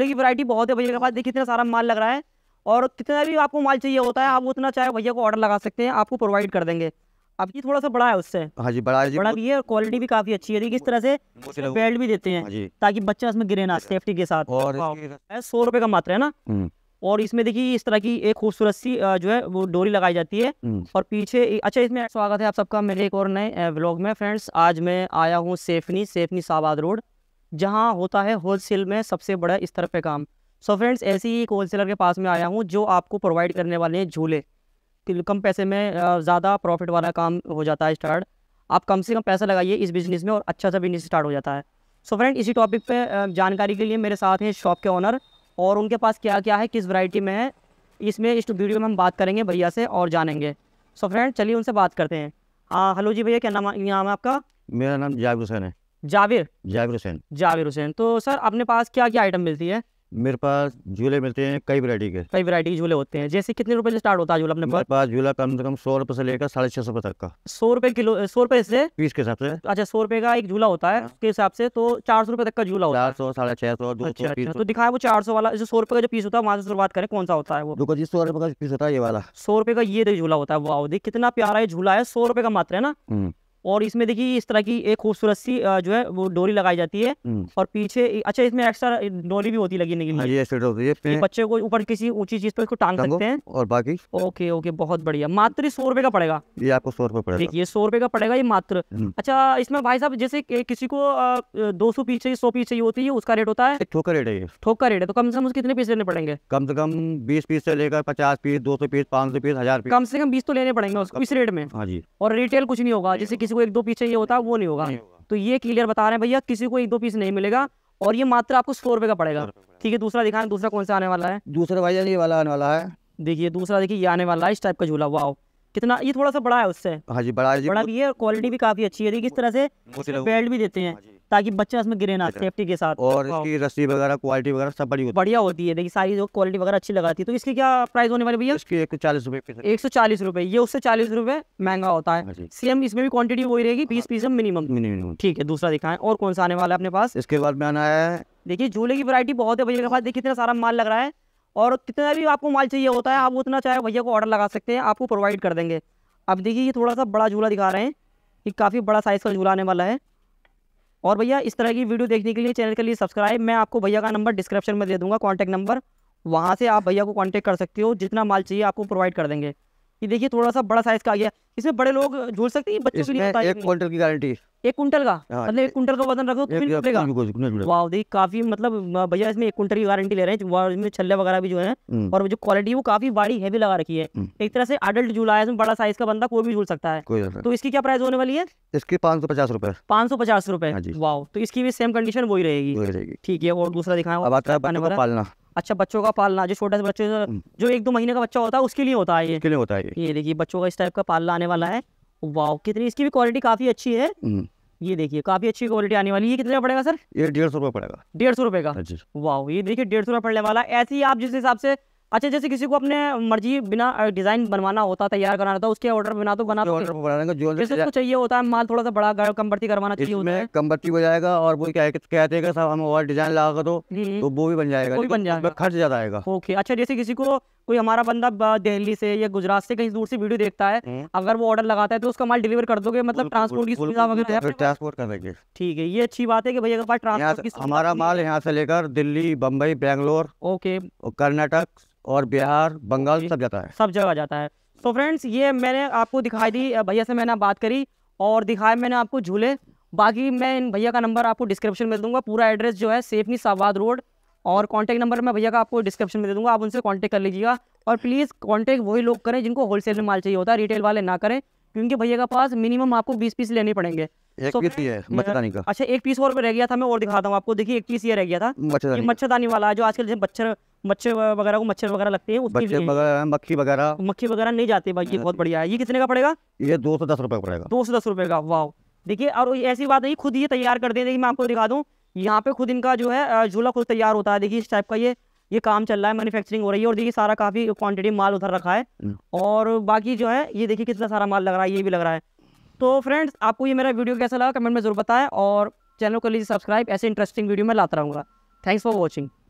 की वैरायटी बहुत है भैया के पास देखिए इतना सारा माल लग रहा है और कितना भी आपको माल चाहिए होता है आप उतना चाहे भैया को ऑर्डर लगा सकते हैं आपको प्रोवाइड कर देंगे अब ये थोड़ा सा बड़ा है उससे हाँ जी बड़ा जी बड़ा भी है और क्वालिटी भी काफी अच्छी है देखिए इस तरह से बेल्ट भी देते हैं हाँ ताकि बच्चा इसमें गिरे ना सेफ्टी के साथ सौ रुपए का मात्रा है ना हम्म। और इसमें देखिए इस तरह की एक खूबसूरत सी जो है वो डोरी लगाई जाती है हम्म। और पीछे अच्छा इसमें स्वागत है आप सबका मेरे एक और नए ब्लॉग में फ्रेंड्स आज मैं आया हूँ सेफनी सेफनी साबाद रोड जहाँ होता है होलसेल में सबसे बड़ा स्तर पे काम सो फ्रेंड्स ऐसे ही एक होलसेलर के पास में आया हूँ जो आपको प्रोवाइड करने वाले हैं झूले कम पैसे में ज़्यादा प्रॉफिट वाला काम हो जाता है स्टार्ट आप कम से कम पैसा लगाइए इस बिज़नेस में और अच्छा सा बिजनेस स्टार्ट हो जाता है सो so फ्रेंड इसी टॉपिक पे जानकारी के लिए मेरे साथ हैं शॉप के ऑनर और उनके पास क्या क्या है किस वैरायटी में है इसमें इस वीडियो में हम बात करेंगे भैया से और जानेंगे सो फ्रेंड चलिए उनसे बात करते हैं हाँ हेलो जी भैया क्या नाम नाम है आपका मेरा नाम जाग हुसैन है जाविर जाविर हुसैन जाविर हुसैन तो सर अपने पास क्या क्या आइटम मिलती है मेरे पास झूले मिलते हैं कई वरायटी के कई वरायटी के झूले होते हैं जैसे कितने रुपए से स्टार्ट होता है झूला अपने मेरे पास झूला कम से कम सौ रुपए से लेकर साढ़े छह सौ रुपए तक का सौ रुपए किलो सौ रुपए से पीस के हिसाब से अच्छा सौ रुपए का एक झूला होता है उसके हिसाब से तो चार सौ रुपए तक का झूला होता है चार सौ साढ़े छह सौ तो दिखाया वो चार सौ वाला जो सौ रुपए का जो पीस होता है वहाँ से शुरुआत करें कौन सा होता है वो देखो जी सौ रुपए का पीस होता है ये वाला सौ रुपए का ये झूला होता है वो आओ कितना प्यारा ये झूला है सौ रुपए का मात्र है ना और इसमें देखिए इस तरह की एक खूबसूरत सी जो है वो डोरी लगाई जाती है हम्म। और पीछे अच्छा इसमें एक्स्ट्रा डोरी भी होती है सेट होती हाँ, है बच्चे को ऊपर किसी ऊंची चीज पर टांग सकते हैं और बाकी ओके ओके बहुत बढ़िया मात्र सौ रुपए का पड़ेगा ये आपको सौ रुपए पड़ेगा देखिए सौ रुपए का पड़ेगा ये मात्र हम्म। अच्छा इसमें भाई साहब जैसे किसी को दो सौ पीस चाहिए सौ पीस चाहिए होती है उसका रेट होता है ठोक का रेट है ठोक का रेट है तो कम से कम कितने पीस लेने पड़ेंगे कम से कम बीस पीस से लेकर पचास पीस दो सौ पीस पाँच सौ पीस हजार कम से कम बीस तो लेने पड़ेंगे उसको इस रेट में हाँ जी और रिटेल कुछ नहीं होगा जैसे किसी किसी को एक दो पीस चाहिए होता वो नहीं होगा तो ये क्लियर बता रहे हैं भैया किसी को एक दो पीस नहीं मिलेगा और ये मात्र आपको सौ रुपए का पड़ेगा ठीक है दूसरा दिखाएं दूसरा कौन सा आने वाला है दूसरा भाई ये वाला आने वाला है देखिए दूसरा देखिए ये आने वाला है इस टाइप का झूला हुआ कितना ये थोड़ा सा बड़ा है उससे हाँ जी बड़ा है जी बड़ा भी है क्वालिटी भी काफी अच्छी है देखिए इस तरह से बेल्ट भी देते हैं हाँ ताकि बच्चा इसमें गिरे ना सेफ्टी के साथ और इसकी रस्सी वगैरह क्वालिटी वगैरह सब बड़ी बढ़िया होती है देखिए सारी जो क्वालिटी वगैरह अच्छी लगाती है तो इसकी क्या प्राइस होने वाली भैया इसकी एक सौ चालीस रुपए ये उससे चालीस रुपए महंगा होता है हाँ सेम इसमें भी क्वान्टिटी वही रहेगी बीस पीस मिनिमम मिनिमम ठीक है दूसरा दिखाए और कौन सा आने वाला है अपने पास इसके बाद में आना है देखिए झूले की वरायटी बहुत है भैया के पास देखिए इतना सारा माल लग रहा है और कितना भी आपको माल चाहिए होता है आप उतना चाहे भैया को ऑर्डर लगा सकते हैं आपको प्रोवाइड कर देंगे अब देखिए ये थोड़ा सा बड़ा झूला दिखा रहे हैं ये काफ़ी बड़ा साइज़ का झूला आने वाला है और भैया इस तरह की वीडियो देखने के लिए चैनल के लिए सब्सक्राइब मैं आपको भैया का नंबर डिस्क्रिप्शन में दे दूंगा कॉन्टैक्ट नंबर वहाँ से आप भैया को कॉन्टैक्ट कर सकते हो जितना माल चाहिए आपको प्रोवाइड कर देंगे ये देखिए थोड़ा सा बड़ा साइज़ का आ गया इसमें बड़े लोग झूल सकते हैं बच्चों के लिए एक की गारंटी एक कुंटल का हाँ, मतलब एक कुंटल का वजन रखो तो वाव वाह काफी मतलब भैया इसमें एक कुंटल की गारंटी ले रहे हैं इसमें छल्ले वगैरह भी जो है हम्म। और जो क्वालिटी वो काफी बड़ी हैवी लगा रखी है हम्म। एक तरह से अडल्ट झूला है इसमें बड़ा साइज का बंदा कोई भी झूल सकता है तो इसकी क्या प्राइस होने वाली है इसकी पाँच सौ पचास रुपए पाँच सौ पचास रुपए हाँ वाह तो इसकी भी सेम कंडीशन वही रहेगी ठीक है और दूसरा दिखाया पालना अच्छा बच्चों का पालना जो छोटे से बच्चे हम्म। जो एक दो महीने का बच्चा होता है उसके लिए होता है ये लिए होता है ये देखिए बच्चों का इस टाइप का पालना आने वाला है वाओ कितनी इसकी भी क्वालिटी काफी अच्छी है ये देखिए काफी अच्छी क्वालिटी आने वाली है कितने का पड़ेगा सर ये डेढ़ सौ रुपए पड़ेगा डेढ़ सौ रुपए का हाँ वाह ये देखिए डेढ़ सौ रुपए पड़ने वाला ऐसे ही आप जिस हिसाब से अच्छा जैसे किसी को अपने मर्जी बिना डिजाइन बनवाना होता तैयार कराना होता उसके ऑर्डर बना तो बना ऑर्डर बनाएंगे जो जैसे चाहिए होता है माल थोड़ा सा बड़ा कम बर्ती करवाना चाहिए कम बर्ती हो जाएगा और वो क्या कहते हैं साहब हम और डिजाइन लगा दो तो वो भी बन जाएगा खर्च ज्यादा आएगा ओके अच्छा जैसे किसी को कोई हमारा बंदा दिल्ली से या गुजरात से कहीं दूर से वीडियो देखता है हम्म। अगर वो ऑर्डर लगाता है तो उसका माल डिलीवर कर दोगे मतलब ट्रांसपोर्ट की सुविधा वगैरह ट्रांसपोर्ट कर देंगे ठीक है ये अच्छी बात है कि भाई अगर ट्रांसपोर्ट की हमारा माल यहाँ से लेकर दिल्ली बम्बई बेंगलोर ओके कर्नाटक और बिहार बंगाल सब जाता है सब जगह जाता है तो फ्रेंड्स ये मैंने आपको दिखाई दी भैया से मैंने बात करी और दिखाया मैंने आपको झूले बाकी मैं इन भैया का नंबर आपको डिस्क्रिप्शन में दूंगा पूरा एड्रेस जो है सेफनी सावाद रोड और कॉन्टैक्ट नंबर मैं भैया का आपको डिस्क्रिप्शन में दे दूंगा आप उनसे कॉन्टैक्ट कर लीजिएगा और प्लीज़ कॉन्टैक्ट वही लोग करें जिनको होलसेल में माल चाहिए होता है रिटेल वाले ना करें क्योंकि भैया के पास मिनिमम आपको बीस पीस लेने पड़ेंगे एक so, पीस है मच्छरदानी का अच्छा एक पीस और रह गया था मैं और दिखाता हूँ आपको देखिए एक पीस ये रह गया था मच्छरदानी मच्छरदानी वाला जो आजकल जैसे मच्छर मच्छर वगैरह को मच्छर वगैरह लगते हैं उसकी मक्खी वगैरह मक्खी वगैरह नहीं जाते भाई ये बहुत बढ़िया है ये कितने का पड़ेगा ये दो सौ दस रुपये का पड़ेगा दो सौ दस रुपये का वाह देखिए और ऐसी बात नहीं खुद ये तैयार कर देखिए मैं आपको दिखा दूँ यहाँ पे खुद इनका जो है झूला खुद तैयार होता है देखिए इस टाइप का ये ये काम चल रहा है मैन्युफैक्चरिंग हो रही है और देखिए सारा काफ़ी क्वांटिटी माल उधर रखा है हम्म। और बाकी जो है ये देखिए कितना सारा माल लग रहा है ये भी लग रहा है तो फ्रेंड्स आपको ये मेरा वीडियो कैसा लगा कमेंट में जरूर बताएं और चैनल को लीजिए सब्सक्राइब ऐसे इंटरेस्टिंग वीडियो मैं लाता रहूँगा थैंक्स फॉर वॉचिंग